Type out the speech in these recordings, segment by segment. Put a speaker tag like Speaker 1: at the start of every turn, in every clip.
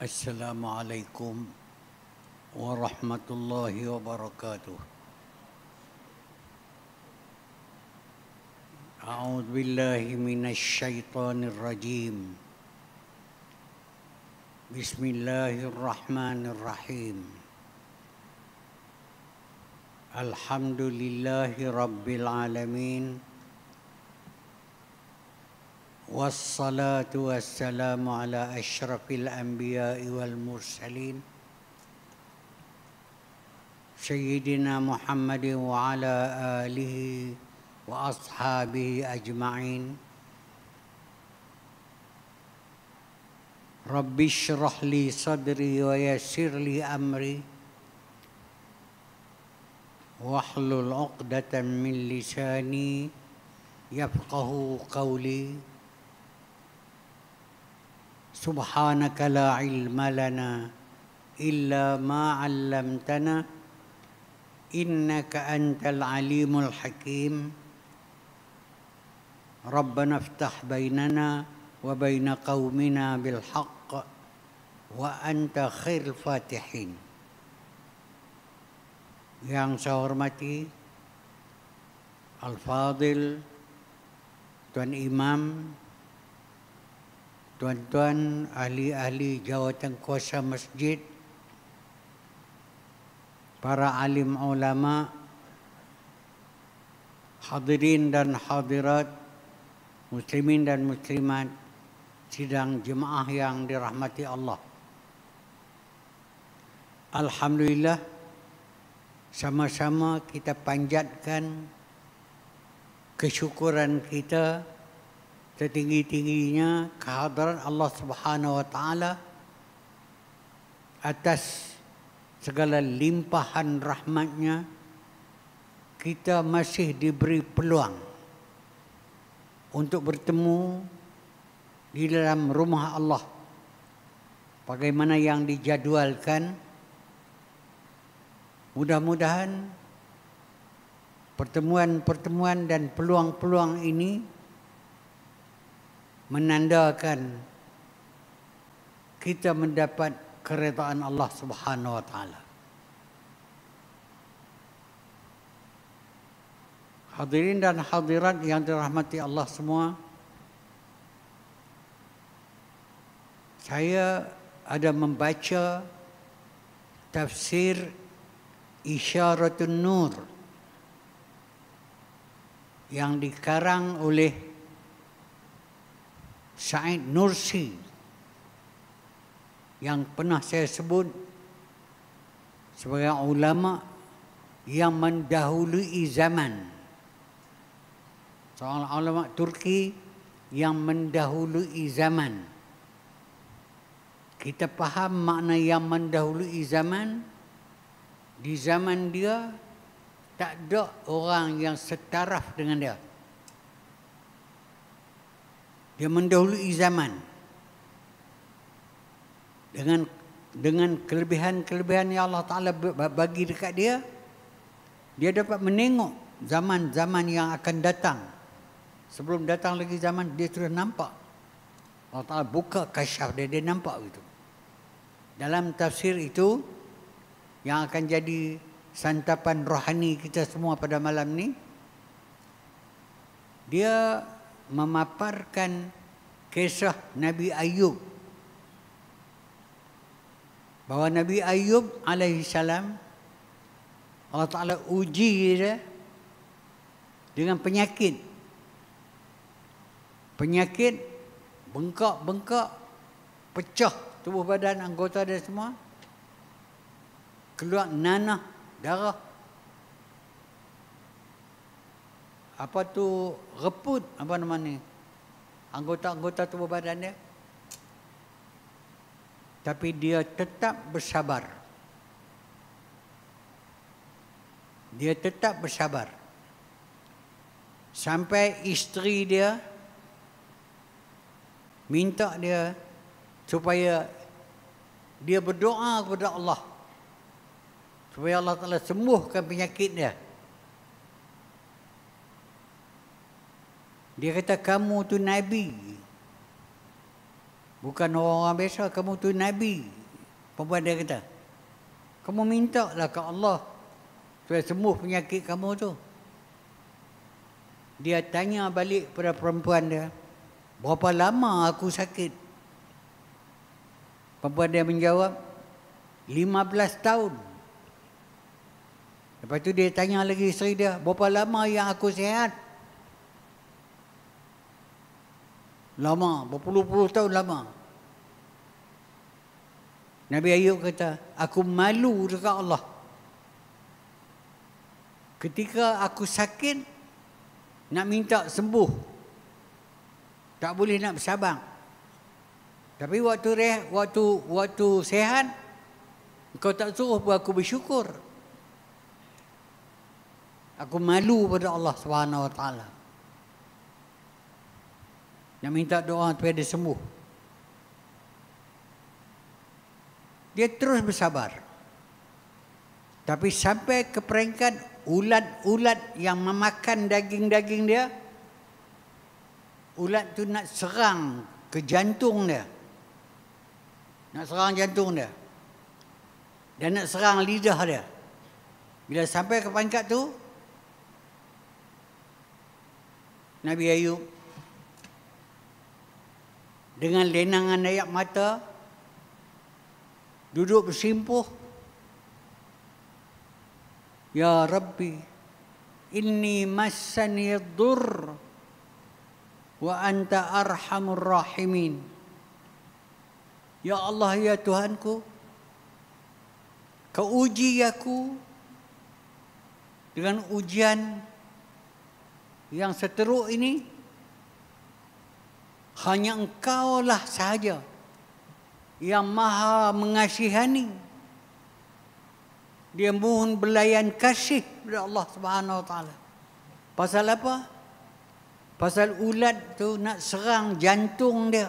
Speaker 1: Assalamualaikum warahmatullahi wabarakatuh. A'udzu billahi minasy syaithanir rajim. Bismillahirrahmanirrahim. Alhamdulillahirabbil alamin. والصلاة والسلام على أشرف الأنبياء والمرسلين سيدنا محمد وعلى آله وأصحابه أجمعين رب اشرح لي صدري ويسر لي أمري واحلل عقدة من لساني يفقه قولي سبحانك لا علم لنا الا ما علمتنا انك انت العليم الحكيم ربنا افتح بيننا وبين قومنا بالحق وانت خير الفاتحين Yang saya hormati Al-Fadil Tuan Imam tuan-tuan ahli-ahli jawatan kuasa masjid, para alim ulama, hadirin dan hadirat, muslimin dan muslimat, sidang jemaah yang dirahmati Allah. Alhamdulillah, sama-sama kita panjatkan kesyukuran kita setinggi-tingginya kehadiran Allah Subhanahu wa taala atas segala limpahan rahmatnya kita masih diberi peluang untuk bertemu di dalam rumah Allah bagaimana yang dijadualkan mudah-mudahan pertemuan-pertemuan dan peluang-peluang ini menandakan kita mendapat keretaan Allah Subhanahu wa taala. Hadirin dan hadirat yang dirahmati Allah semua. Saya ada membaca tafsir Isyaratun Nur yang dikarang oleh Said Nursi yang pernah saya sebut sebagai ulama yang mendahului zaman. Soal ulama Turki yang mendahului zaman. Kita faham makna yang mendahului zaman. Di zaman dia tak ada orang yang setaraf dengan dia. Dia mendahului zaman dengan dengan kelebihan-kelebihan yang Allah Taala bagi dekat dia dia dapat menengok zaman-zaman yang akan datang sebelum datang lagi zaman dia sudah nampak Allah Taala buka kasyaf dia dia nampak itu dalam tafsir itu yang akan jadi santapan rohani kita semua pada malam ni dia memaparkan kisah Nabi Ayub. Bahawa Nabi Ayub alaihi salam Allah Taala uji dia dengan penyakit. Penyakit bengkak-bengkak pecah tubuh badan anggota dia semua keluar nanah darah apa tu reput apa nama ni anggota-anggota tubuh badannya tapi dia tetap bersabar dia tetap bersabar sampai isteri dia minta dia supaya dia berdoa kepada Allah supaya Allah Taala sembuhkan penyakit dia Dia kata kamu tu Nabi. Bukan orang-orang biasa, kamu tu Nabi. Perempuan dia kata. Kamu minta lah ke Allah. Supaya sembuh penyakit kamu tu. Dia tanya balik pada perempuan dia. Berapa lama aku sakit? Perempuan dia menjawab. 15 tahun. Lepas tu dia tanya lagi isteri dia. Berapa lama yang aku sihat? Lama, berpuluh-puluh tahun lama. Nabi Ayub kata, aku malu dekat Allah. Ketika aku sakit, nak minta sembuh. Tak boleh nak bersabar. Tapi waktu reh, waktu waktu sehat, kau tak suruh pun aku bersyukur. Aku malu pada Allah swt Wa yang minta doa supaya dia sembuh. Dia terus bersabar. Tapi sampai ke peringkat ulat-ulat yang memakan daging-daging dia. Ulat tu nak serang ke jantung dia. Nak serang jantung dia. Dan nak serang lidah dia. Bila sampai ke peringkat tu. Nabi Ayub dengan lenangan ayat mata duduk bersimpuh ya rabbi inni massani dhur wa anta arhamur rahimin ya allah ya tuhanku kau uji aku dengan ujian yang seteruk ini hanya engkau lah sahaja yang maha mengasihani. Dia mohon belayan kasih kepada Allah Subhanahu taala. Pasal apa? Pasal ulat tu nak serang jantung dia.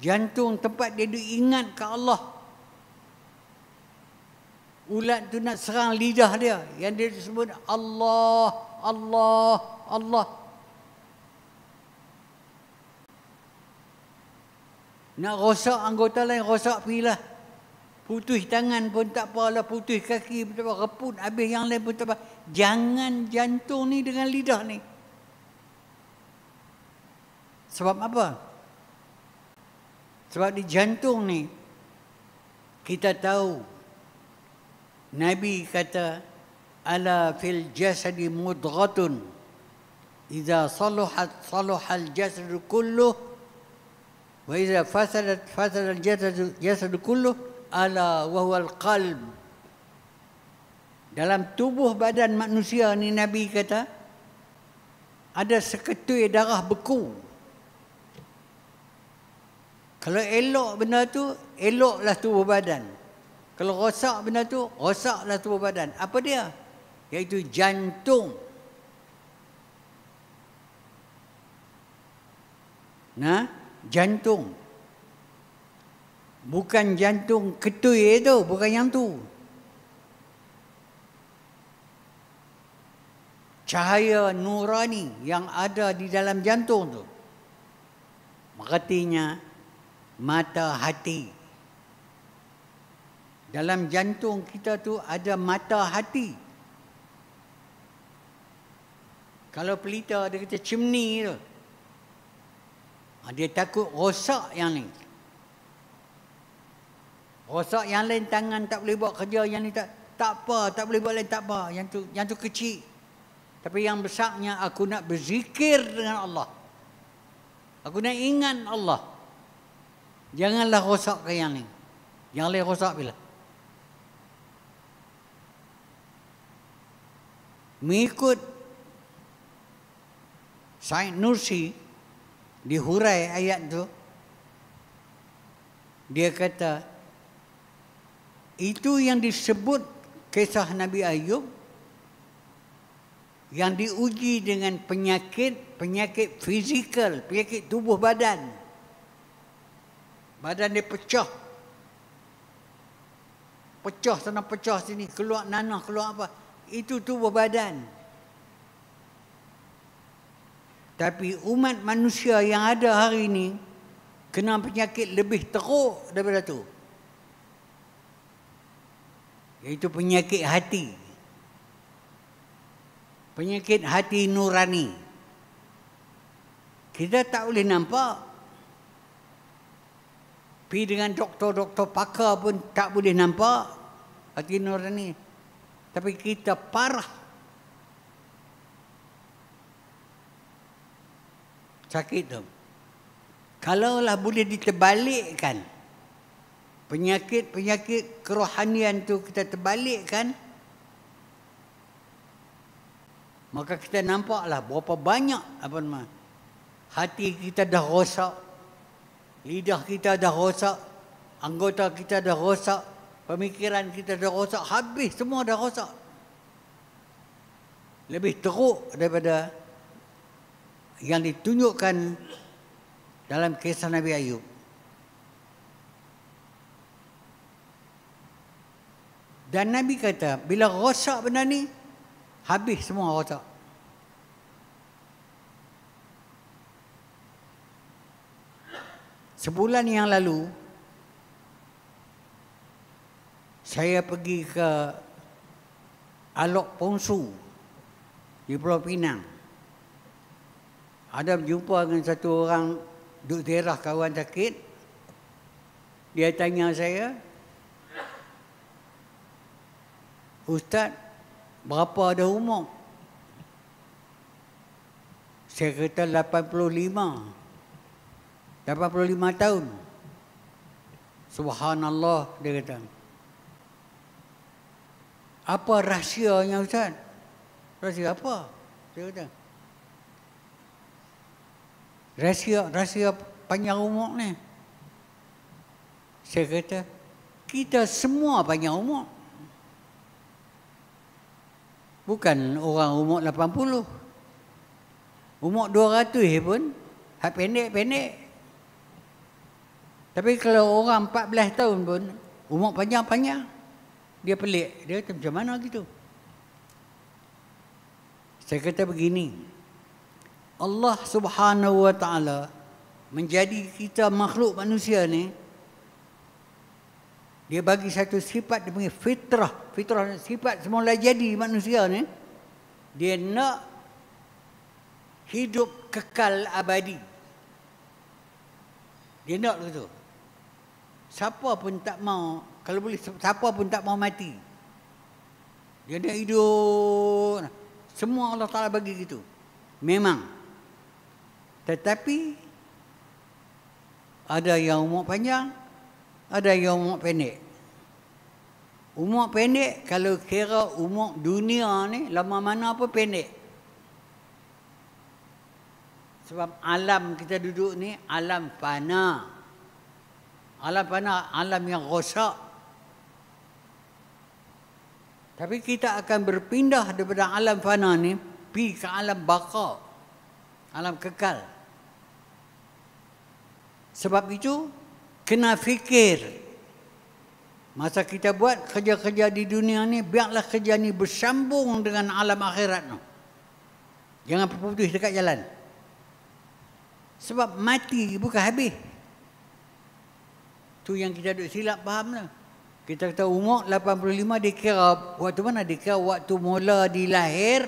Speaker 1: Jantung tempat dia diingat ke Allah. Ulat tu nak serang lidah dia yang dia sebut Allah, Allah. Allah. Nak rosak anggota lain, rosak pilah. Putus tangan pun tak apa lah. Putus kaki pun tak apa. Reput habis yang lain pun tak apa. Jangan jantung ni dengan lidah ni. Sebab apa? Sebab di jantung ni, kita tahu. Nabi kata, Ala fil jasadi mudratun. Iza saluhat saluhal jasadu kulluh wa idza fasadat fasada al-jasad jasad kullu ala wa dalam tubuh badan manusia ni nabi kata ada seketul darah beku kalau elok benda tu eloklah tubuh badan kalau rosak benda tu rosaklah tubuh badan apa dia iaitu jantung nah jantung. Bukan jantung ketui itu, bukan yang tu. Cahaya nurani yang ada di dalam jantung tu. Maksudnya mata hati. Dalam jantung kita tu ada mata hati. Kalau pelita ada kita chimney tu. Ah, dia takut rosak yang ni. Rosak yang lain tangan tak boleh buat kerja yang ni tak tak apa, tak boleh buat lain tak apa. Yang tu yang tu kecil. Tapi yang besarnya aku nak berzikir dengan Allah. Aku nak ingat Allah. Janganlah rosak ke yang ni. Yang lain rosak bila? Mengikut Said Nursi, di hurai ayat tu dia kata itu yang disebut kisah Nabi Ayub yang diuji dengan penyakit penyakit fizikal penyakit tubuh badan badan dia pecah pecah sana pecah sini keluar nanah keluar apa itu tubuh badan tapi umat manusia yang ada hari ini kena penyakit lebih teruk daripada itu. Iaitu penyakit hati. Penyakit hati nurani. Kita tak boleh nampak. pi dengan doktor-doktor pakar pun tak boleh nampak hati nurani. Tapi kita parah sakit tu. Kalaulah boleh diterbalikkan penyakit-penyakit kerohanian tu kita terbalikkan maka kita nampaklah berapa banyak apa nama hati kita dah rosak lidah kita dah rosak anggota kita dah rosak pemikiran kita dah rosak habis semua dah rosak lebih teruk daripada yang ditunjukkan dalam kisah Nabi Ayub. Dan Nabi kata, bila rosak benda ni, habis semua rosak. Sebulan yang lalu, saya pergi ke Alok Ponsu di Pulau Pinang. Ada berjumpa dengan satu orang duduk terah kawan sakit. Dia tanya saya, Ustaz, berapa ada umur? Saya kata 85. 85 tahun. Subhanallah, dia kata. Apa rahsianya Ustaz? Rahsia apa? Dia kata, rahsia-rahsia panjang umur ni. Saya kata, kita semua panjang umur. Bukan orang umur 80. Umur 200 pun, hak pendek-pendek. Tapi kalau orang 14 tahun pun, umur panjang-panjang, dia pelik. Dia kata, macam mana gitu? Saya kata begini, Allah Subhanahu Wa Taala menjadi kita makhluk manusia ni dia bagi satu sifat dia panggil fitrah fitrah sifat semula jadi manusia ni dia nak hidup kekal abadi dia nak tu siapa pun tak mau kalau boleh siapa pun tak mau mati dia nak hidup semua Allah Taala bagi gitu memang tetapi ada yang umur panjang, ada yang umur pendek. Umur pendek kalau kira umur dunia ni lama mana pun pendek. Sebab alam kita duduk ni alam fana. Alam fana alam yang rosak. Tapi kita akan berpindah daripada alam fana ni pi ke alam baka. Alam kekal. Sebab itu kena fikir masa kita buat kerja-kerja di dunia ni biarlah kerja ni bersambung dengan alam akhirat tu. Jangan putus dekat jalan. Sebab mati bukan habis. Tu yang kita duk silap faham Kita kata umur 85 dikira waktu mana? Dikira waktu mula dilahir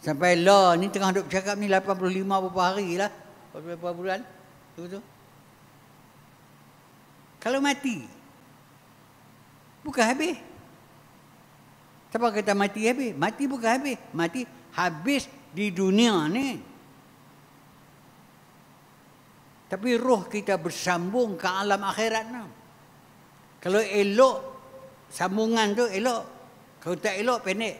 Speaker 1: sampai lah. Ni tengah duk cakap ni 85 berapa hari lah. Berapa bulan? Tu tu. Kalau mati, bukan habis. Siapa kata mati habis? Mati bukan habis. Mati habis di dunia ni. Tapi roh kita bersambung ke alam akhirat ni. Kalau elok, sambungan tu elok. Kalau tak elok, pendek.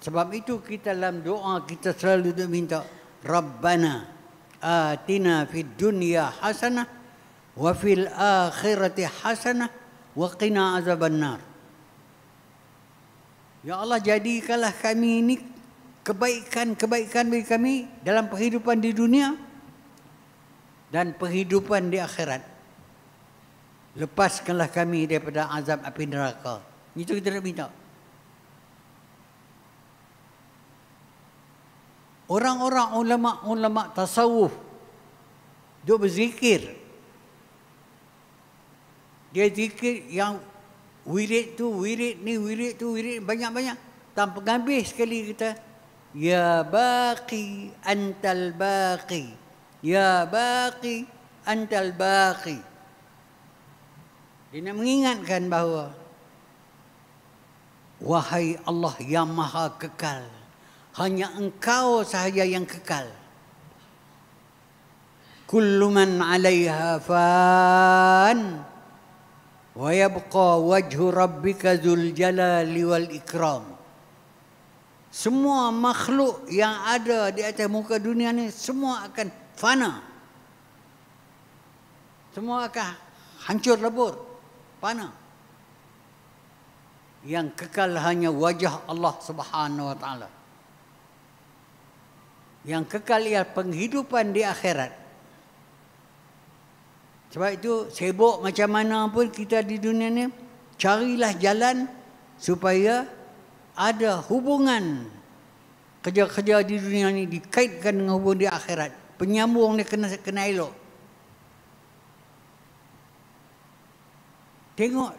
Speaker 1: Sebab itu kita dalam doa kita selalu minta Rabbana atina fid dunya hasanah wa fil akhirati hasanah wa qina azabannar. Ya Allah jadikanlah kami ini kebaikan-kebaikan bagi kami dalam kehidupan di dunia dan kehidupan di akhirat. Lepaskanlah kami daripada azab api neraka. Itu kita nak minta. orang-orang ulama-ulama tasawuf dia berzikir dia zikir yang wirid tu wirid ni wirid tu wirid banyak-banyak tanpa habis sekali kita ya baqi antal baqi ya baqi antal baqi dia mengingatkan bahawa wahai Allah yang maha kekal hanya engkau sahaja yang kekal kullu man 'alayha fan wa yabqa wajhu rabbika dzul jalali wal ikram semua makhluk yang ada di atas muka dunia ni semua akan fana semua akan hancur lebur fana yang kekal hanya wajah Allah Subhanahu wa taala yang kekal ialah penghidupan di akhirat. Sebab itu sibuk macam mana pun kita di dunia ni carilah jalan supaya ada hubungan kerja-kerja di dunia ni dikaitkan dengan hubungan di akhirat. Penyambung ni kena kena elok. Tengok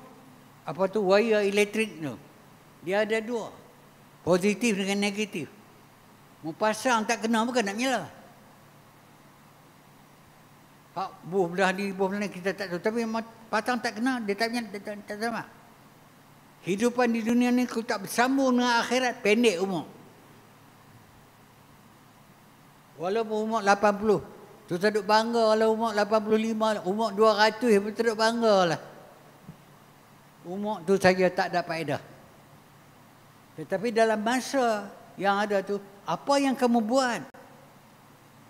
Speaker 1: apa tu wayar elektrik tu. Dia ada dua. Positif dengan negatif. Mau pasang tak kena bukan nak nyala. Pak buh dah di buh ni kita tak tahu tapi patang tak kena dia tak nyala tak, tak, sama. Hidupan di dunia ni kalau tak bersambung dengan akhirat pendek umur. Walaupun umur 80 tu duduk bangga kalau umur 85 umur 200 pun duduk bangga lah. Umur tu saja tak dapat edah. Tetapi dalam masa yang ada tu apa yang kamu buat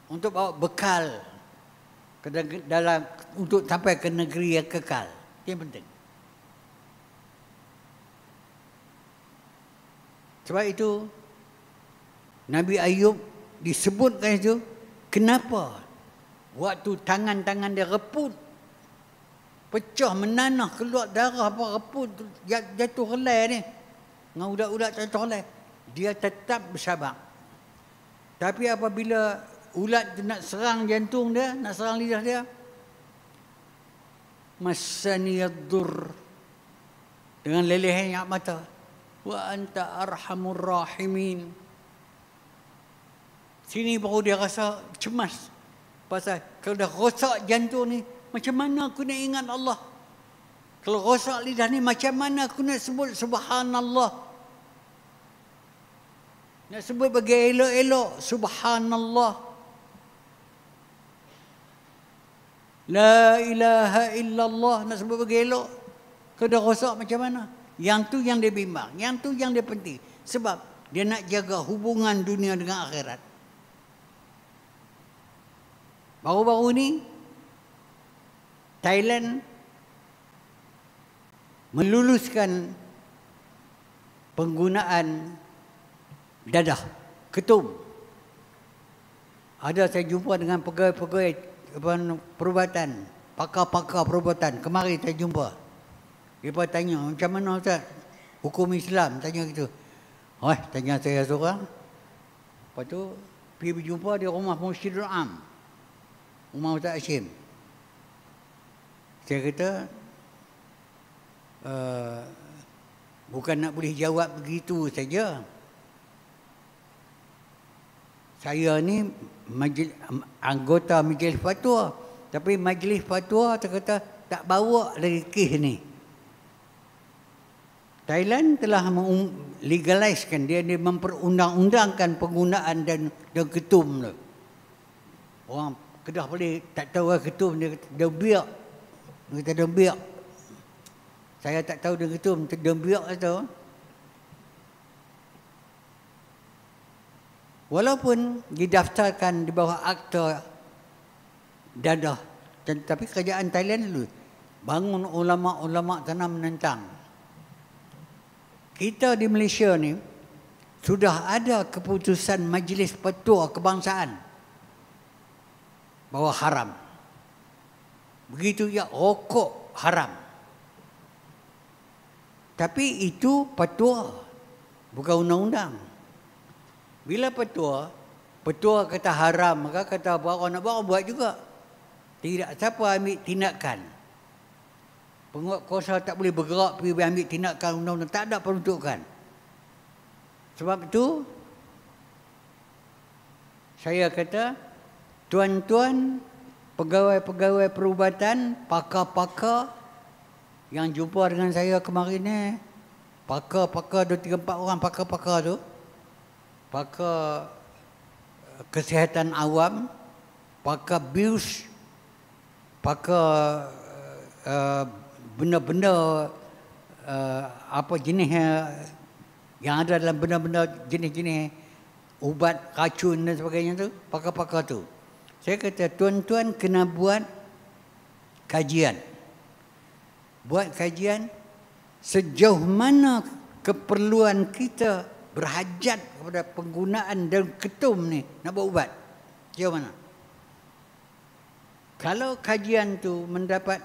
Speaker 1: untuk bawa bekal ke dalam untuk sampai ke negeri yang kekal yang penting sebab itu Nabi Ayub disebutkan itu kenapa waktu tangan-tangan dia reput pecah menanah keluar darah apa reput jatuh helai ni dengan udak-udak jatuh helai dia tetap bersabar tapi apabila ulat nak serang jantung dia, nak serang lidah dia, masaniyadur dengan lelehan yang mata. Wa anta arhamur rahimin. Sini baru dia rasa cemas. Pasal kalau dah rosak jantung ni, macam mana aku nak ingat Allah? Kalau rosak lidah ni, macam mana aku nak sebut subhanallah? Nak sebut bagi elok-elok subhanallah. La ilaha illallah nak sebut bagi elok. Kau dah rosak macam mana? Yang tu yang dia bimbang. Yang tu yang dia penting. Sebab dia nak jaga hubungan dunia dengan akhirat. Baru-baru ni Thailand meluluskan penggunaan dadah ketum ada saya jumpa dengan pegawai-pegawai perubatan pakar-pakar perubatan kemari saya jumpa dia tanya macam mana ustaz hukum Islam tanya gitu Oh, tanya saya seorang lepas tu pergi berjumpa di rumah Mursyidul Am rumah Ustaz Hashim saya kata uh, bukan nak boleh jawab begitu saja saya ni majl, anggota majlis fatwa tapi majlis fatwa terkata tak bawa lagi kes ni Thailand telah legalizekan dia ni memperundang-undangkan penggunaan dan, dan ketum tu orang kedah boleh tak tahu lah ketum dia kata dia biak dia kata dia biak saya tak tahu dia ketum dia biak atau Walaupun didaftarkan di bawah akta dadah. Tetapi kerajaan Thailand dulu. Bangun ulama-ulama tanah menentang. Kita di Malaysia ni sudah ada keputusan majlis petua kebangsaan bahawa haram. Begitu ya rokok haram. Tapi itu petua bukan undang-undang. Bila petua, petua kata haram, maka kata apa orang nak buat, orang buat juga. Tidak siapa ambil tindakan. Penguatkuasa tak boleh bergerak pergi ambil tindakan undang-undang. Tak ada peruntukan. Sebab itu, saya kata, tuan-tuan, pegawai-pegawai perubatan, pakar-pakar yang jumpa dengan saya kemarin ni, pakar-pakar ada tiga empat orang pakar-pakar tu, -pakar pakar eh, kesihatan awam, pakar bius, pakar eh, eh, benda-benda uh, apa jenisnya yang ada dalam benda-benda jenis-jenis ubat racun dan sebagainya tu, pakar-pakar tu. Saya kata tuan-tuan kena buat kajian. Buat kajian sejauh mana keperluan kita berhajat kepada penggunaan dan ketum ni nak buat ubat. Macam mana? Kalau kajian tu mendapat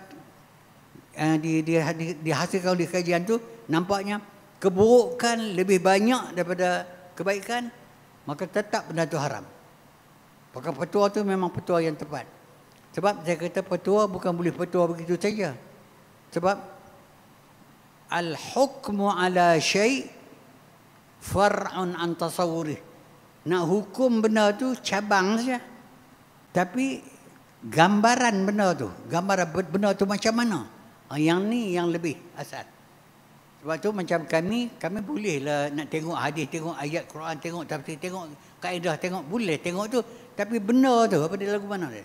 Speaker 1: uh, di, di, di, dihasilkan oleh kajian tu nampaknya keburukan lebih banyak daripada kebaikan maka tetap benda tu haram. Maka petua tu memang petua yang tepat. Sebab saya kata petua bukan boleh petua begitu saja. Sebab al-hukmu ala syai' far'un an Nak hukum benda tu cabang saja. Tapi gambaran benda tu, gambaran benda tu macam mana? Ah, yang ni yang lebih asal. Sebab tu macam kami, kami bolehlah nak tengok hadis, tengok ayat Quran, tengok tafsir, tengok kaedah, tengok boleh tengok tu. Tapi benda tu, apa dia lagu mana dia?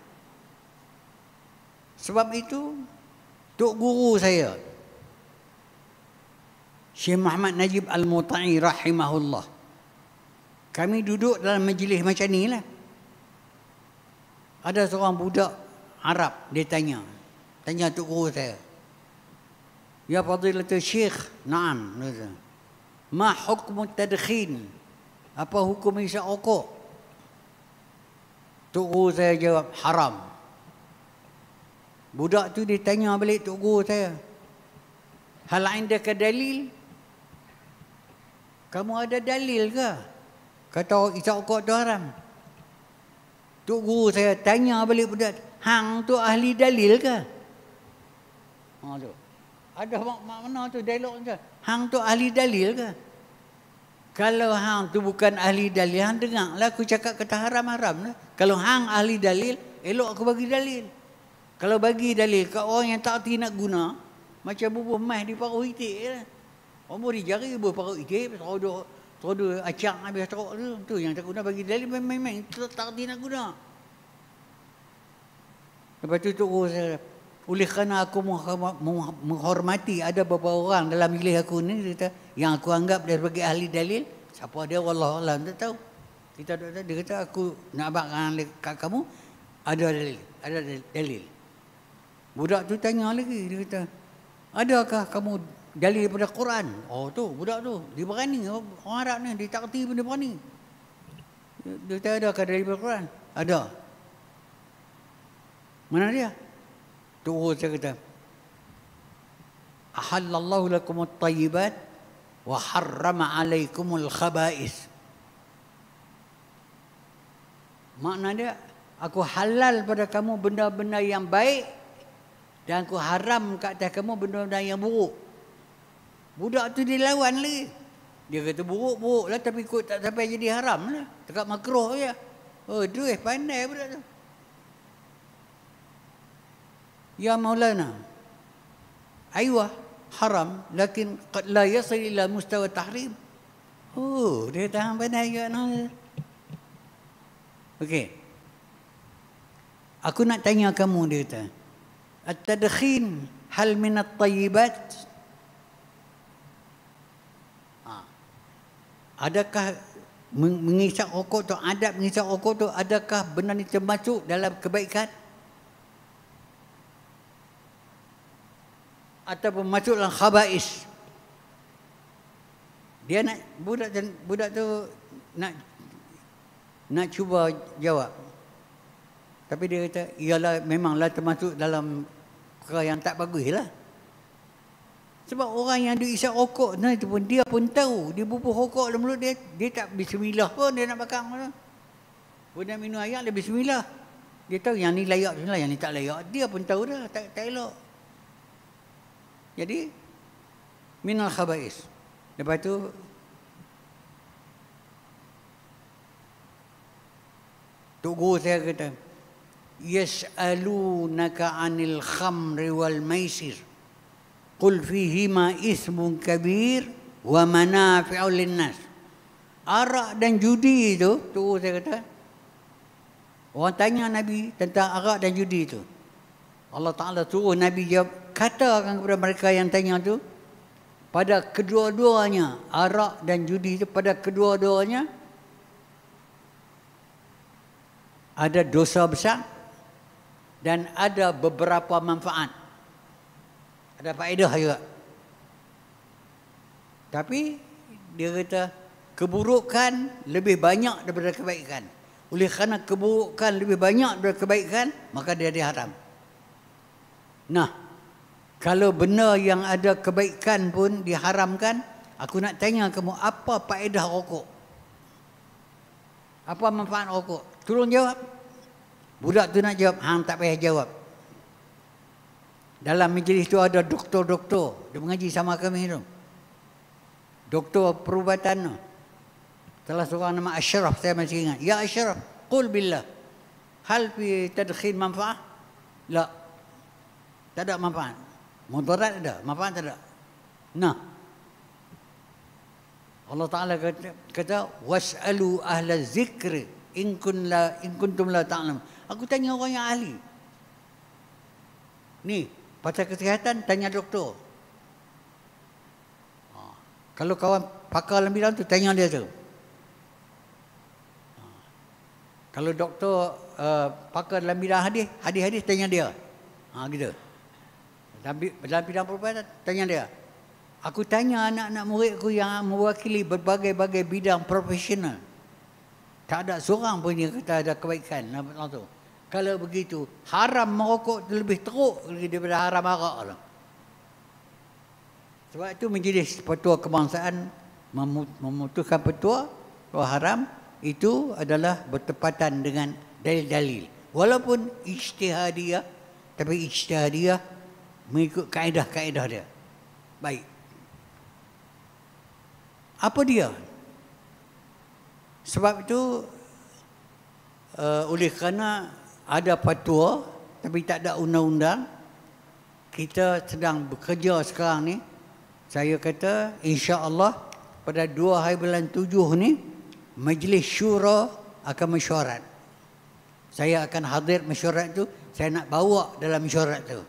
Speaker 1: Sebab itu, Tok Guru saya, Syekh Muhammad Najib Al-Muta'i rahimahullah. Kami duduk dalam majlis macam ni lah. Ada seorang budak Arab, dia tanya. Tanya Tok Guru saya. Ya Fadilatul Syekh, naam. Ma hukum tadkhin? Apa hukum isyak rokok? Tok Guru saya jawab, haram. Budak tu dia tanya balik Tok Guru saya. Hal indaka ke Dalil? kamu ada dalil ke? Kata isap rokok tu haram. Tok guru saya tanya balik budak, hang tu ahli dalil ke? Ha tu. Ada mak mana tu dialog tu? Hang tu ahli dalil ke? Kalau hang tu bukan ahli dalil, hang dengarlah aku cakap kata haram-haram lah. Kalau hang ahli dalil, elok aku bagi dalil. Kalau bagi dalil kat orang yang tak hati nak guna, macam bubuh mah di paruh itik lah. Umur boleh jari buah parut ide terodoh terodoh acak habis teruk tu tu yang tak guna bagi dalil memang memang tak tak nak guna. Lepas tu tu saya oleh kerana aku menghormati ada beberapa orang dalam milih aku ni kata yang aku anggap dia sebagai ahli dalil siapa dia Allah alam tak tahu. Kita tak tahu dia kata aku nak abang kat kamu ada dalil ada dalil. Budak tu tanya lagi dia kata adakah kamu dalil daripada Quran. Oh tu budak tu dia berani orang Arab ni dia tak reti pun dia berani. Dia, tak ada kata daripada Quran. Ada. Mana dia? Tu saya kata. Ahallallahu lakum at-tayyibat wa harrama alaikum al-khaba'is. Makna dia aku halal pada kamu benda-benda yang baik dan aku haram kat atas kamu benda-benda yang buruk. Budak tu dia lawan lagi. Dia kata buruk-buruk lah tapi kot tak sampai jadi haram lah. Tekat makroh ya, Oh tu eh pandai budak tu. Ya maulana. Aywah haram lakin qad la yasil ila mustawa tahrim. Oh dia tak pandai juga nak. Okey. Aku nak tanya kamu dia kata. At-tadkhin hal minat at-tayyibat? adakah mengisap rokok tu adab mengisap rokok tu adakah benar ni termasuk dalam kebaikan atau masuk dalam khabais dia nak budak budak tu nak nak cuba jawab tapi dia kata ialah memanglah termasuk dalam perkara yang tak bagus lah sebab orang yang duduk isap rokok nah, itu pun dia pun tahu. Dia bubuh rokok dalam mulut dia, dia tak bismillah pun dia nak bakar. Mana. Pun nak minum air, dia bismillah. Dia tahu yang ni layak bismillah, yang ni tak layak. Dia pun tahu dah, tak, tak elok. Jadi, minal khabais. Lepas tu, Tok Guru saya kata, Yas'alunaka anil khamri wal maisir. Qul fihima ismun kabir wa manafi'u linnas. Arak dan judi itu, tu saya kata. Orang tanya Nabi tentang arak dan judi itu. Allah Ta'ala suruh Nabi jawab, katakan kepada mereka yang tanya tu Pada kedua-duanya, arak dan judi itu pada kedua-duanya. Ada dosa besar dan ada beberapa manfaat ada faedah juga. Tapi dia kata keburukan lebih banyak daripada kebaikan. Oleh kerana keburukan lebih banyak daripada kebaikan, maka dia diharam. Nah, kalau benda yang ada kebaikan pun diharamkan, aku nak tanya kamu apa faedah rokok? Apa manfaat rokok? Tolong jawab. Budak tu nak jawab, hang tak payah jawab. Dalam majlis tu ada doktor-doktor Dia mengaji sama kami tu Doktor perubatan tu Salah seorang nama Ashraf Saya masih ingat Ya Ashraf Qul billah Hal fi tadkhin manfaat La Tak ada manfaat Mudarat ada Manfaat tak ada Nah Allah Taala kata, kata was'alu ahla zikr in kun la in la ta'lam. Aku tanya orang yang ahli. Ni, Pasal kesihatan, tanya doktor. Ha. Kalau kawan pakar dalam bidang tu, tanya dia tu. Ha. Kalau doktor uh, pakar dalam bidang hadis, hadis-hadis tanya dia. Ha, gitu. Dalam, dalam bidang perubatan, tanya dia. Aku tanya anak-anak aku yang mewakili berbagai-bagai bidang profesional. Tak ada seorang pun yang kata ada kebaikan. Nampak tu kalau begitu haram merokok lebih teruk daripada haram arak lah. sebab itu menjadi petua kebangsaan memutuskan petua bahawa haram itu adalah bertepatan dengan dalil-dalil walaupun ijtihadiyah tapi ijtihadiyah mengikut kaedah-kaedah dia baik apa dia sebab itu uh, eh, oleh kerana ada patua tapi tak ada undang-undang kita sedang bekerja sekarang ni saya kata insya-Allah pada dua hari bulan tujuh ni majlis syura akan mesyuarat saya akan hadir mesyuarat tu saya nak bawa dalam mesyuarat tu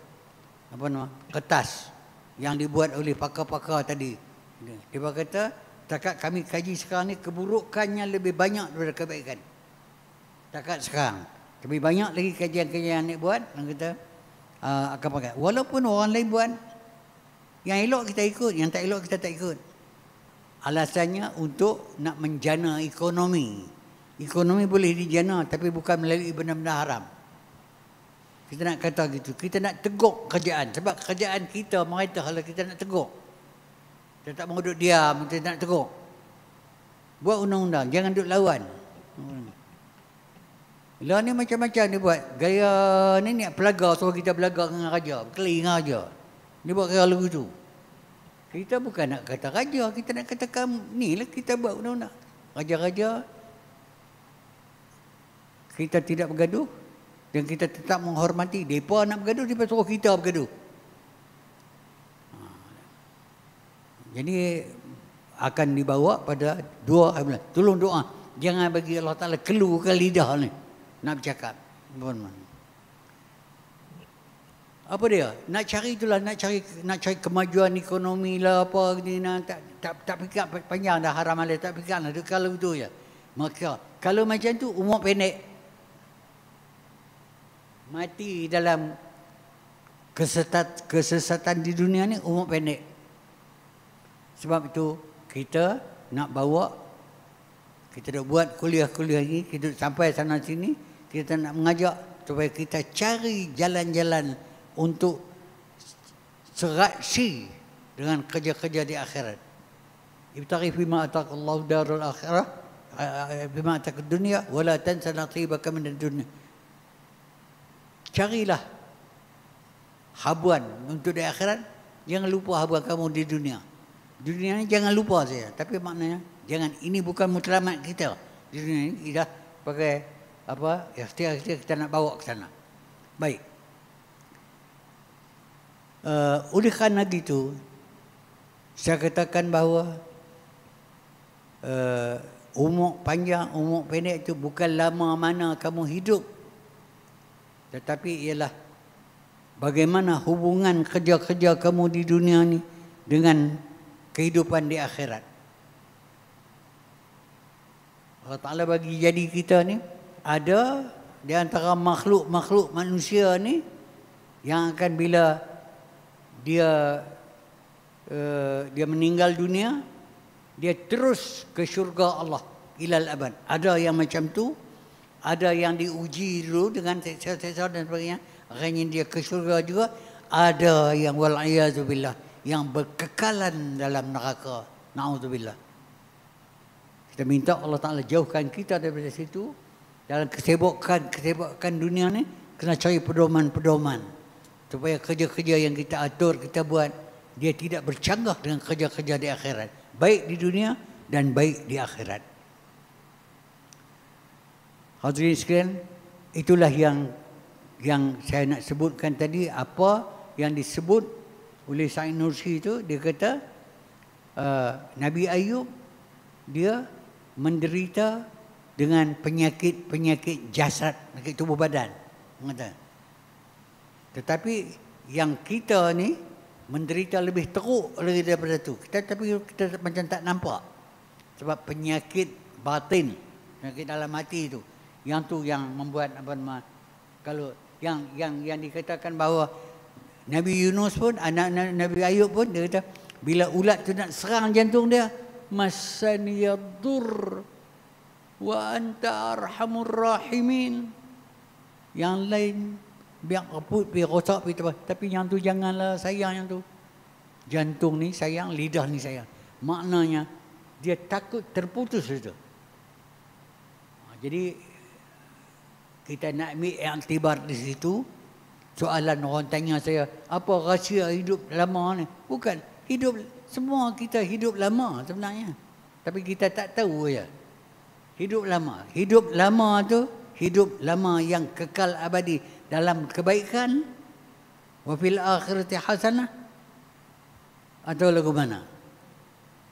Speaker 1: apa nama kertas yang dibuat oleh pakar-pakar tadi dia kata takat kami kaji sekarang ni keburukannya lebih banyak daripada kebaikan takat sekarang tapi banyak lagi kajian-kajian nak buat Orang kata uh, akan pakai. Walaupun orang lain buat Yang elok kita ikut Yang tak elok kita tak ikut Alasannya untuk nak menjana ekonomi Ekonomi boleh dijana Tapi bukan melalui benda-benda haram Kita nak kata gitu Kita nak teguk kerjaan Sebab kerjaan kita merata Kalau kita nak teguk Kita tak mau duduk diam Kita nak teguk Buat undang-undang Jangan duduk lawan hmm. Lah ni macam-macam dia buat. Gaya ni ni pelaga suruh kita belaga dengan raja. Berkelahi dengan raja. Dia buat gaya lagu tu. Kita bukan nak kata raja. Kita nak kata kamu. Ni lah kita buat undang-undang. Raja-raja. Kita tidak bergaduh. Dan kita tetap menghormati. Mereka nak bergaduh, mereka suruh kita bergaduh. Ha. Jadi akan dibawa pada dua eh, bulan. Tolong doa. Jangan bagi Allah Ta'ala keluarkan lidah ni nak bercakap tuan apa dia nak cari itulah nak cari nak cari kemajuan ekonomi lah apa ni nak tak tak tak fikir panjang dah haram ada tak fikir lah kalau itu ya, maka kalau macam tu umur pendek mati dalam kesesatan kesesatan di dunia ni umur pendek sebab itu kita nak bawa kita dah buat kuliah-kuliah ni kita sampai sana sini kita nak mengajak supaya kita cari jalan-jalan untuk seraksi dengan kerja-kerja di akhirat. Ibtari fima Allah darul akhirah bima eh, ataq dunia wala tansa natibaka min dunia. Carilah habuan untuk di akhirat, jangan lupa habuan kamu di dunia. Dunia ni jangan lupa saja, tapi maknanya jangan ini bukan mutlamat kita. dunia ini ialah sebagai apa ya setiap setiap kita nak bawa ke sana. Baik. Uh, oleh kerana itu, saya katakan bahawa uh, umur panjang, umur pendek itu bukan lama mana kamu hidup. Tetapi ialah bagaimana hubungan kerja-kerja kamu di dunia ni dengan kehidupan di akhirat. Allah Ta'ala bagi jadi kita ni ada di antara makhluk-makhluk manusia ni yang akan bila dia uh, dia meninggal dunia dia terus ke syurga Allah ilal abad. Ada yang macam tu, ada yang diuji dulu dengan seksa-seksa dan sebagainya. Akhirnya dia ke syurga juga. Ada yang wal'ayazubillah yang berkekalan dalam neraka. Na'udzubillah. Kita minta Allah Ta'ala jauhkan kita daripada situ dalam kesibukan kesibukan dunia ni kena cari pedoman-pedoman supaya kerja-kerja yang kita atur kita buat dia tidak bercanggah dengan kerja-kerja di akhirat baik di dunia dan baik di akhirat Hadirin sekalian itulah yang yang saya nak sebutkan tadi apa yang disebut oleh Said Nursi itu dia kata uh, Nabi Ayub dia menderita dengan penyakit-penyakit jasad, penyakit tubuh badan. Kata. Tetapi yang kita ni menderita lebih teruk lagi daripada itu. Kita tapi kita macam tak nampak. Sebab penyakit batin, penyakit dalam hati itu. Yang tu yang membuat apa nama kalau yang yang yang dikatakan bahawa Nabi Yunus pun anak Nabi Ayub pun dia kata bila ulat tu nak serang jantung dia masaniyadur wa anta arhamur rahimin yang lain biar rebut biar rosak tapi yang tu janganlah sayang yang tu jantung ni sayang lidah ni sayang maknanya dia takut terputus itu ha, jadi kita nak ambil yang tibar di situ soalan orang tanya saya apa rahsia hidup lama ni bukan hidup semua kita hidup lama sebenarnya tapi kita tak tahu ya. Hidup lama. Hidup lama tu hidup lama yang kekal abadi dalam kebaikan wa fil akhirati hasanah atau lagu mana?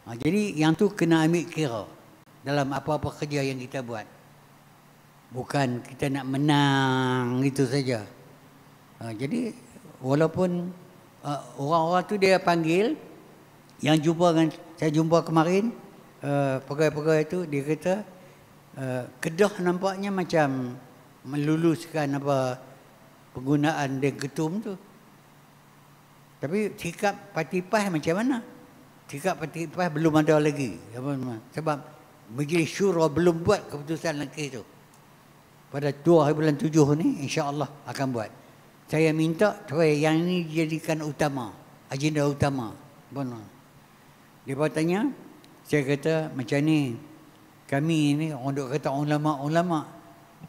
Speaker 1: Ha, jadi yang tu kena ambil kira dalam apa-apa kerja yang kita buat. Bukan kita nak menang itu saja. Ha, jadi walaupun uh, orang-orang tu dia panggil yang jumpa dengan saya jumpa kemarin uh, ha, pegawai-pegawai tu dia kata Eh, Kedah nampaknya macam meluluskan apa penggunaan dia ketum tu. Tapi sikap parti PAS macam mana? Sikap parti PAS belum ada lagi. Sebab Majlis Syura belum buat keputusan lagi tu. Pada 2 hari bulan 7 ni insya-Allah akan buat. Saya minta supaya yang ini jadikan utama, agenda utama. Bono. Dia bertanya, saya kata macam ni, kami ni orang duk kata ulama-ulama.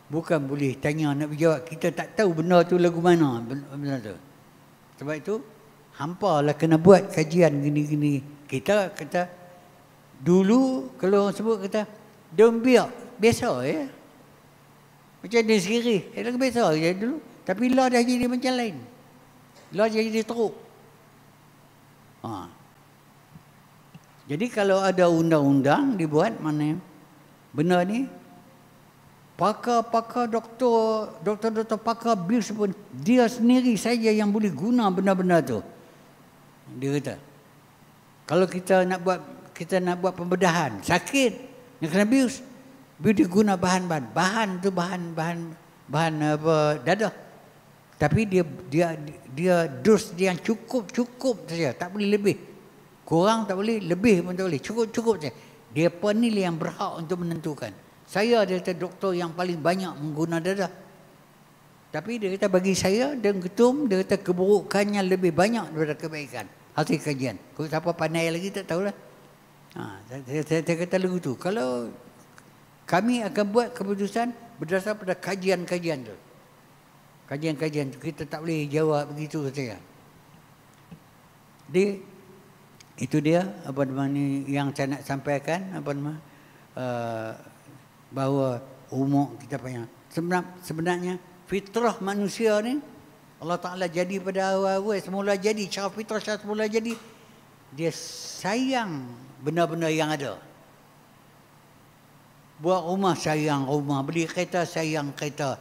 Speaker 1: Bukan boleh tanya nak jawab. Kita tak tahu benda tu lagu mana. Benda tu. Sebab itu, hampa lah kena buat kajian gini-gini. Kita kata, dulu kalau orang sebut kata, don't Biasa ya. Macam dia sendiri. Dia lagi biasa je dulu. Tapi lah dah jadi macam lain. Lah dah jadi teruk. Ha. Jadi kalau ada undang-undang dibuat, mana yang benda ni pakar-pakar doktor doktor-doktor pakar bis pun dia sendiri saja yang boleh guna benda-benda tu dia kata kalau kita nak buat kita nak buat pembedahan sakit nak kena bis bila dia guna bahan-bahan bahan tu bahan-bahan bahan apa dadah tapi dia dia dia dos dia yang cukup-cukup saja tak boleh lebih kurang tak boleh lebih pun tak boleh cukup-cukup saja dia pun ni yang berhak untuk menentukan. Saya adalah kata doktor yang paling banyak mengguna dadah. Tapi dia kata bagi saya dan ketum, dia kata keburukannya lebih banyak daripada kebaikan. Hasil kajian. Kalau siapa pandai lagi tak tahulah. Ha, saya, saya, saya kata lagu tu. Kalau kami akan buat keputusan berdasar pada kajian-kajian tu. Kajian-kajian Kita tak boleh jawab begitu saja. Dia itu dia apa nama ni yang saya nak sampaikan apa nama uh, bahawa umur kita banyak sebenar, sebenarnya fitrah manusia ni Allah Taala jadi pada awal-awal semula jadi cara fitrah cara semula jadi dia sayang benda-benda yang ada buat rumah sayang rumah beli kereta sayang kereta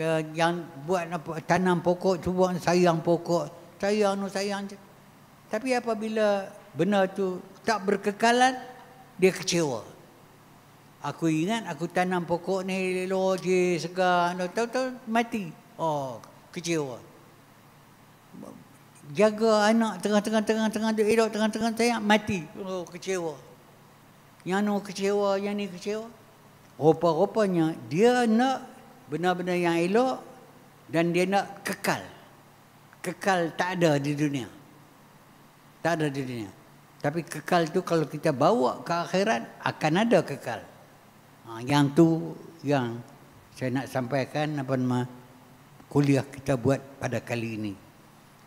Speaker 1: eh, yang buat apa tanam pokok tu sayang pokok sayang tu sayang tapi apabila Benar tu tak berkekalan dia kecewa aku ingat aku tanam pokok ni loji segar tahu-tahu mati oh kecewa jaga anak tengah-tengah tengah-tengah duduk elok tengah-tengah saya mati oh kecewa yang no kecewa yang ni kecewa rupa-rupanya dia nak benar-benar yang elok dan dia nak kekal kekal tak ada di dunia tak ada di dunia tapi kekal tu kalau kita bawa ke akhirat akan ada kekal. Ha, yang tu yang saya nak sampaikan apa nama kuliah kita buat pada kali ini.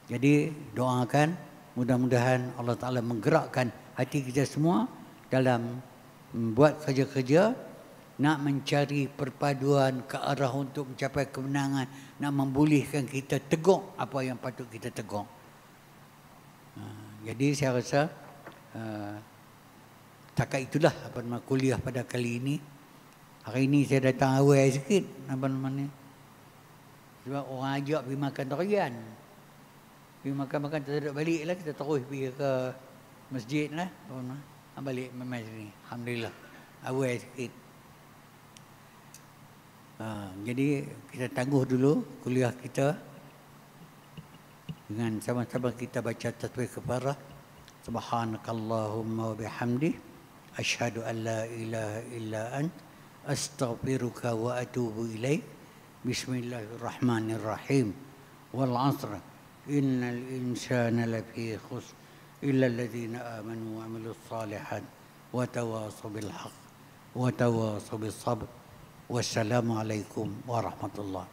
Speaker 1: Jadi doakan mudah-mudahan Allah Taala menggerakkan hati kita semua dalam membuat kerja-kerja nak mencari perpaduan ke arah untuk mencapai kemenangan nak membolehkan kita teguk apa yang patut kita teguk. Ha, jadi saya rasa Eh, takat itulah apa nama kuliah pada kali ini. Hari ini saya datang awal sikit apa nama ni. Sebab orang ajak pergi makan durian. Pergi makan-makan tak ada balik lah. Kita terus pergi ke masjid lah. Apa balik memang sini. Alhamdulillah. Awal sikit. Ha, jadi kita tangguh dulu kuliah kita. Dengan sama-sama kita baca tatwai keparah. سبحانك اللهم وبحمدك أشهد أن لا إله إلا أنت أستغفرك وأتوب إليك بسم الله الرحمن الرحيم والعصر إن الإنسان لفي خسر إلا الذين آمنوا وعملوا الصالحات وتواصوا بالحق وتواصوا بالصبر والسلام عليكم ورحمة الله